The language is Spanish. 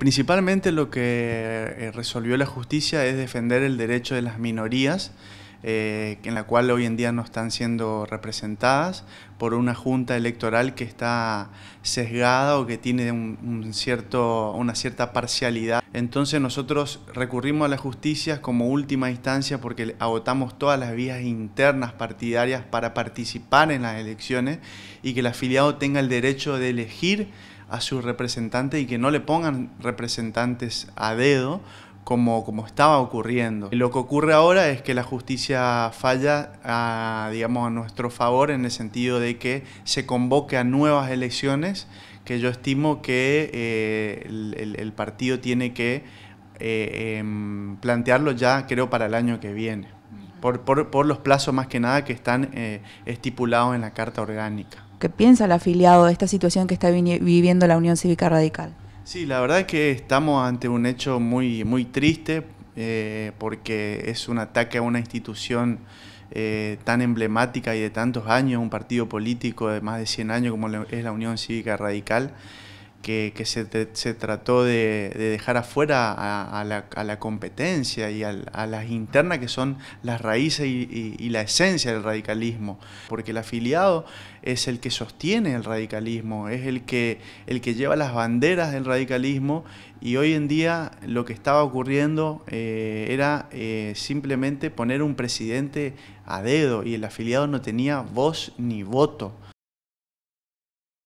Principalmente lo que eh, resolvió la justicia es defender el derecho de las minorías, eh, en la cual hoy en día no están siendo representadas por una junta electoral que está sesgada o que tiene un, cierto, una cierta parcialidad. Entonces nosotros recurrimos a la justicia como última instancia porque agotamos todas las vías internas partidarias para participar en las elecciones y que el afiliado tenga el derecho de elegir a su representante y que no le pongan representantes a dedo como, como estaba ocurriendo. Lo que ocurre ahora es que la justicia falla a, ah, digamos, a nuestro favor en el sentido de que se convoque a nuevas elecciones que yo estimo que eh, el, partido tiene que eh, em, plantearlo ya creo para el año que viene por, los plazos más que nada que están eh, estipulados en la Carta Orgánica. ¿Qué piensa el afiliado de esta situación que está viviendo la Unión Cívica Radical? Sí, la verdad es que estamos ante un hecho muy, muy triste eh, porque es un ataque a una institución eh, tan emblemática y de tantos años, un partido político de más de 100 años como es la Unión Cívica Radical que, se, trató de, dejar afuera a, la, competencia y a, las internas que son las raíces y, la esencia del radicalismo, porque el afiliado es el que sostiene el radicalismo, es el que, el que lleva las banderas del radicalismo y hoy en día lo que estaba ocurriendo eh, era eh, simplemente poner un presidente a dedo y el afiliado no tenía voz ni voto.